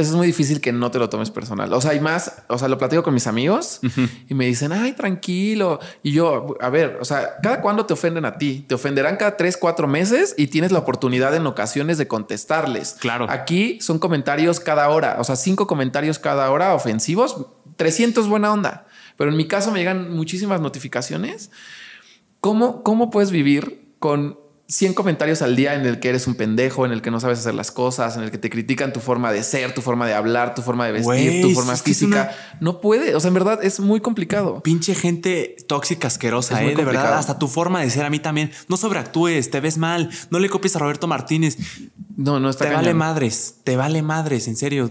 es muy difícil que no te lo tomes personal. O sea, hay más, o sea, lo platico con mis amigos y me dicen, ay, tranquilo. Y yo, a ver, o sea, cada cuándo te ofenden a ti, te ofenderán cada tres, cuatro meses y tienes la oportunidad en ocasiones de contestarles. Claro. Aquí son comentarios cada hora, o sea, cinco comentarios cada hora ofensivos, 300 buena onda. Pero en mi caso me llegan muchísimas notificaciones. ¿Cómo, cómo puedes vivir con 100 comentarios al día en el que eres un pendejo, en el que no sabes hacer las cosas, en el que te critican tu forma de ser, tu forma de hablar, tu forma de vestir, tu forma física. No puede. O sea, en verdad es muy complicado. Pinche gente tóxica, asquerosa, eh, de verdad. Hasta tu forma de ser a mí también. No sobreactúes, te ves mal, no le copies a Roberto Martínez. No, no está. Te vale madres, te vale madres, en serio.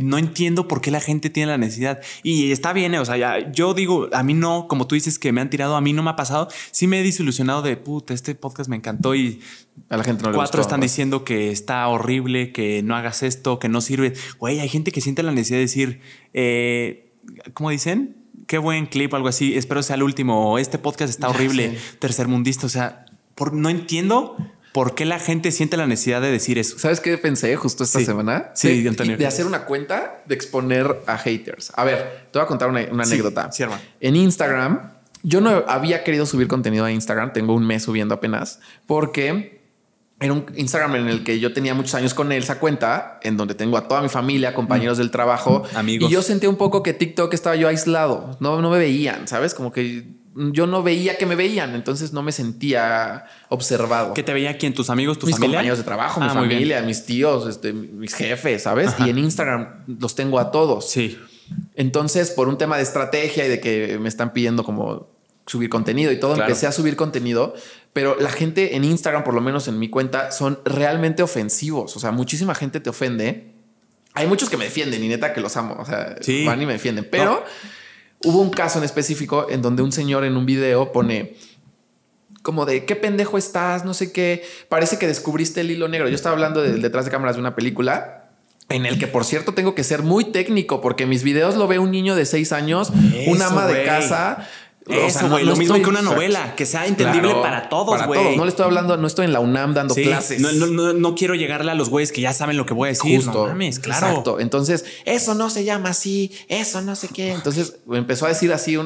No entiendo por qué la gente tiene la necesidad. Y está bien, eh, o sea, yo digo, a mí no, como tú dices que me han tirado, a mí no me ha pasado. Sí me he desilusionado de, puta, este podcast me encantó y a la gente no le Cuatro están diciendo que está horrible, que no hagas esto, que no sirve. Güey, hay gente que siente la necesidad de decir, eh, ¿cómo dicen? Qué buen clip, algo así. Espero sea el último. Este podcast está horrible, tercer tercermundista. O sea, no entiendo ¿Por qué la gente siente la necesidad de decir eso? ¿Sabes qué pensé justo esta semana? Sí, de, De hacer una cuenta de exponer a haters. A ver, te voy a contar una, anécdota. Sí, En Instagram, yo no había querido subir contenido a Instagram. Tengo un mes subiendo apenas porque era un Instagram en el que yo tenía muchos años con esa cuenta, en donde tengo a toda mi familia, mm. compañeros del trabajo, amigos. Y yo sentí un poco que TikTok estaba yo aislado. No, no me veían, sabes? Como que yo no veía que me veían, entonces no me sentía observado. ¿Qué te veía quién? ¿Tus amigos, tus compañeros de trabajo, mi ah, familia, mis tíos, este, mis jefes, ¿sabes? Y en Instagram los tengo a todos. Sí. Entonces, por un tema de estrategia y de que me están pidiendo como subir contenido y todo, empecé a subir contenido, pero la gente en Instagram, por lo menos en mi cuenta, son realmente ofensivos. O sea, muchísima gente te ofende. Hay muchos que me defienden y neta que los amo. O sea, van y me defienden, pero hubo un caso en específico en donde un señor en un video pone como de qué pendejo estás, no sé qué, parece que descubriste el hilo negro. Yo estaba hablando del detrás de cámaras de una película en el que por cierto tengo que ser muy técnico porque mis videos lo ve un niño de seis años, una un ama de casa eso, lo mismo que una novela, que sea entendible para todos, güey. No le estoy hablando, no estoy en la UNAM dando clases. No, quiero llegarle a los güeyes que ya saben lo que voy a decir. Justo, mames, claro. Exacto. Entonces, eso no se llama así, eso no sé qué. Entonces empezó a decir así,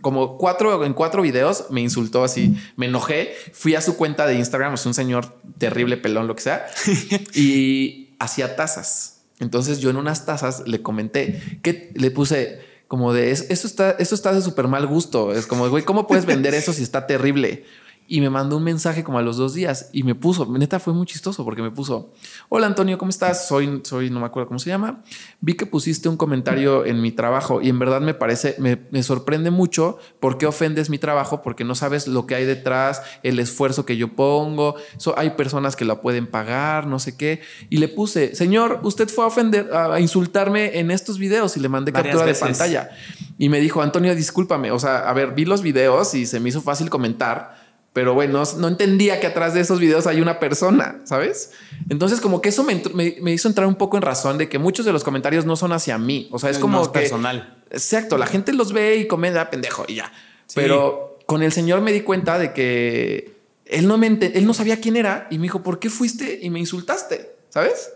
como cuatro, en cuatro videos me insultó así, me enojé, fui a su cuenta de Instagram, es un señor terrible, pelón, lo que sea, y hacía tazas. Entonces yo en unas tazas le comenté que le puse como de eso está, eso está de súper mal gusto. Es como, güey, ¿cómo puedes vender eso si está terrible? y me mandó un mensaje como a los dos días y me puso, neta fue muy chistoso porque me puso, hola Antonio, ¿cómo estás? Soy, soy, no me acuerdo cómo se llama. Vi que pusiste un comentario en mi trabajo y en verdad me parece, me, sorprende mucho por qué ofendes mi trabajo porque no sabes lo que hay detrás, el esfuerzo que yo pongo, hay personas que la pueden pagar, no sé qué. Y le puse, señor, usted fue a ofender, a insultarme en estos videos y le mandé captura de pantalla. Y me dijo, Antonio, discúlpame, o sea, a ver, vi los videos y se me hizo fácil comentar pero bueno, no entendía que atrás de esos videos hay una persona, ¿sabes? Entonces como que eso me, hizo entrar un poco en razón de que muchos de los comentarios no son hacia mí, o sea, es eh, como... personal. Exacto, la gente los ve y comenta, pendejo, y ya. Pero con el señor me di cuenta de que él no, me él no sabía quién era y me dijo, ¿por qué fuiste y me insultaste? ¿Sabes?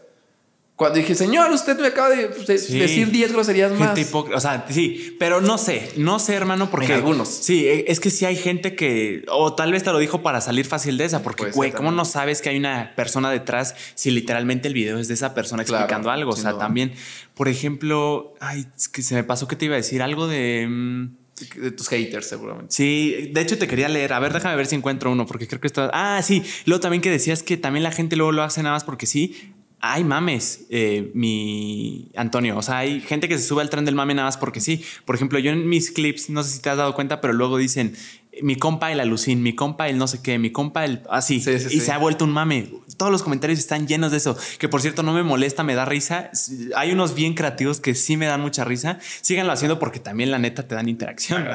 Cuando dije, señor, usted me acaba de, pues, decir 10 groserías más. o sea, sí, pero no sé, no sé, hermano, porque. algunos. Sí, e, es que sí hay gente que. O tal vez te lo dijo para salir fácil de esa, porque, güey, ¿cómo no sabes que hay una persona detrás si literalmente el video es de esa persona explicando algo? O sea, también, por ejemplo, ay, es que se me pasó que te iba a decir algo de. Mm, de tus haters, seguramente. Sí, de hecho te quería leer. A ver, déjame ver si encuentro uno, porque creo que está. Ah, sí. Luego también que decías que también la gente luego lo hace nada más porque sí. Hay mames, eh, mi Antonio. O sea, hay gente que se sube al tren del mame nada más porque sí. Por ejemplo, yo en mis clips, no sé si te has dado cuenta, pero luego dicen, mi compa el alucín, mi compa el no sé qué, mi compa el así. y se ha vuelto un mame. Todos los comentarios están llenos de eso. Que por cierto, no me molesta, me da risa. Hay unos bien creativos que sí me dan mucha risa. Síganlo haciendo porque también, la neta, te dan interacción. Te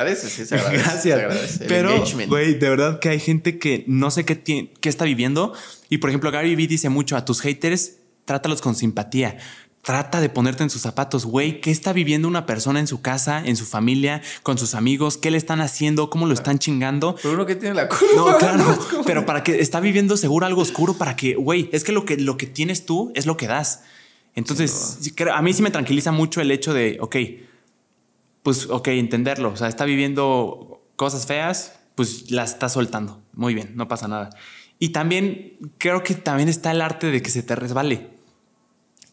Gracias. Pero, güey, de verdad que hay gente que no sé qué, tiene, qué está viviendo. Y por ejemplo, Gary Vee dice mucho a tus haters Trátalos con simpatía. Trata de ponerte en sus zapatos, güey. ¿Qué está viviendo una persona en su casa, en su familia, con sus amigos? ¿Qué le están haciendo? ¿Cómo lo están chingando? Pero uno que tiene la culpa. No, claro. pero para que está viviendo seguro algo oscuro, para que, güey, es que lo que, lo que tienes tú es lo que das. Entonces, a mí sí me tranquiliza mucho el hecho de, ok, pues, ok, entenderlo. O sea, está viviendo cosas feas, pues las está soltando. Muy bien, no pasa nada. Y también creo que también está el arte de que se te resbale.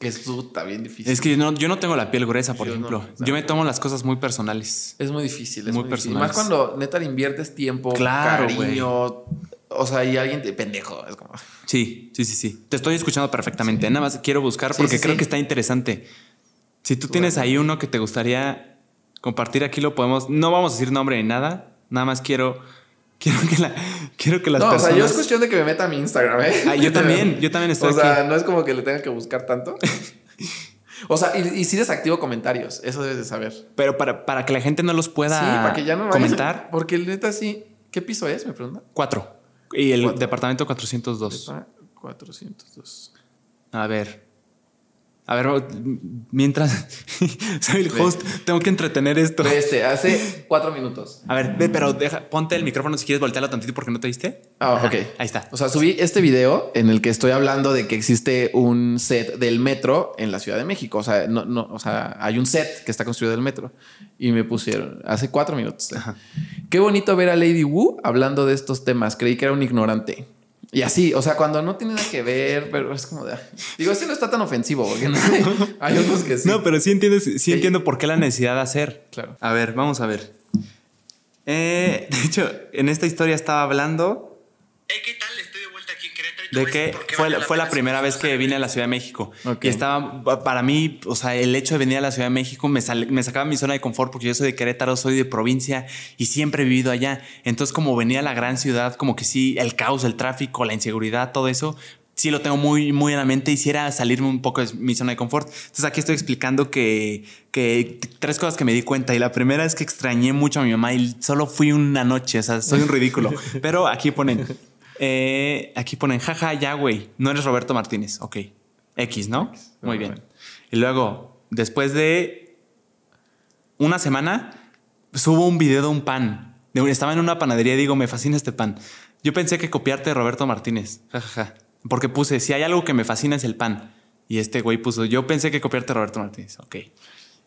Que es puta, bien difícil. Es que yo no tengo la piel gruesa, por ejemplo. yo me tomo las cosas muy personales. Es muy difícil, es muy, personal personal. Más cuando neta le inviertes tiempo, cariño. O sea, y alguien te pendejo. Sí, sí, sí, sí. Te estoy escuchando perfectamente. Nada más quiero buscar porque creo que está interesante. Si tú tienes ahí uno que te gustaría compartir aquí, lo podemos. No vamos a decir nombre ni nada. Nada más quiero Quiero que, la, quiero que no, O sea, yo es cuestión de que me meta mi Instagram, ¿eh? Ah, yo también, yo también estoy. O sea, no es como que le tenga que buscar tanto. O sea, y, si sí desactivo comentarios, eso debes de saber. Pero para, para que la gente no los pueda sí, para que ya no comentar. porque neta sí. ¿Qué piso es? Me pregunta. Cuatro. Y el departamento 402. 402. A ver. A ver, mientras soy el host, tengo que entretener esto. Este, hace cuatro minutos. A ver, pero deja, ponte el micrófono si quieres voltearlo tantito porque no te viste. Ah, ok. Ahí está. O sea, subí este video en el que estoy hablando de que existe un set del metro en la Ciudad de México. O sea, no, no, o sea, hay un set que está construido del metro y me pusieron hace cuatro minutos. Qué bonito ver a Lady Wu hablando de estos temas. Creí que era un ignorante. Y así, o sea, cuando no tiene nada que ver, pero es como de. Digo, ese no está tan ofensivo, porque hay otros que sí. No, pero sí entiendes, sí, entiendo por qué la necesidad de hacer. Claro. A ver, vamos a ver. Eh, de hecho, en esta historia estaba hablando de que fue, la, fue la primera vez que vine a la Ciudad de México. Y estaba, para mí, o sea, el hecho de venir a la Ciudad de México me, me sacaba mi zona de confort porque yo soy de Querétaro, soy de provincia y siempre he vivido allá. Entonces, como venía a la gran ciudad, como que sí, el caos, el tráfico, la inseguridad, todo eso, sí lo tengo muy, muy en la mente. Hiciera salirme un poco de mi zona de confort. Entonces aquí estoy explicando que, que tres cosas que me di cuenta. Y la primera es que extrañé mucho a mi mamá y solo fui una noche. O sea, soy un ridículo. Pero aquí ponen eh, aquí ponen, jaja, ya, güey, no eres Roberto Martínez. Ok. X, ¿no? Muy bien. Y luego, después de una semana, subo un video de un pan. estaba en una panadería y digo, me fascina este pan. Yo pensé que copiarte Roberto Martínez. Jajaja. Porque puse, si hay algo que me fascina es el pan. Y este güey puso, yo pensé que copiarte Roberto Martínez. Ok.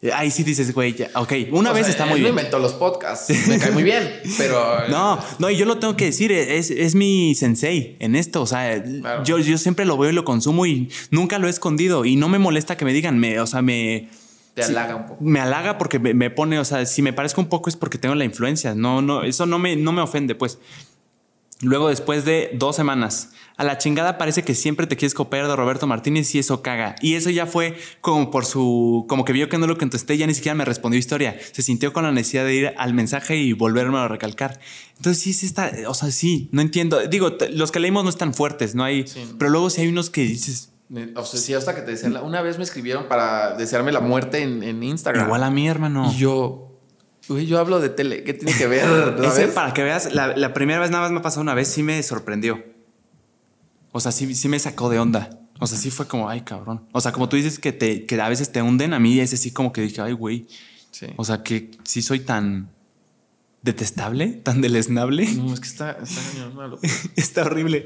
Eh, ahí sí dices, güey, ya, ok, una vez está muy bien. Yo invento los podcasts, me cae muy bien, pero. No, no, y yo lo tengo que decir, eh, es, mi sensei en esto. O sea, yo, yo siempre lo veo y lo consumo y nunca lo he escondido. Y no me molesta que me digan, me, o sea, me. Te halaga un poco. Me halaga porque me, pone, o sea, si me parezco un poco es porque tengo la influencia. No, no, eso no me, no me ofende, pues. Luego, después de dos semanas, a la chingada parece que siempre te quieres copiar de Roberto Martínez y eso caga. Y eso ya fue como por su. como que vio que no lo contesté, ya ni siquiera me respondió historia. Se sintió con la necesidad de ir al mensaje y volverme a recalcar. Entonces, sí, sí está. O sea, sí, no entiendo. Digo, los que leímos no están fuertes, no hay. Pero luego sí hay unos que dices. O sea, sí, hasta que te una vez me escribieron para desearme la muerte en, en Instagram. Igual a mi hermano. Y yo Uy, yo hablo de tele, ¿qué tiene que ver? Ese, para que veas, la, primera vez nada más me ha pasado una vez, sí me sorprendió. O sea, sí, sí me sacó de onda. O sea, sí fue como, ay, cabrón. O sea, como tú dices que, te, que a veces te hunden, a mí Es así como que dije, ay, güey. O sea, que sí soy tan detestable, tan deleznable. No, es que está, está, está horrible.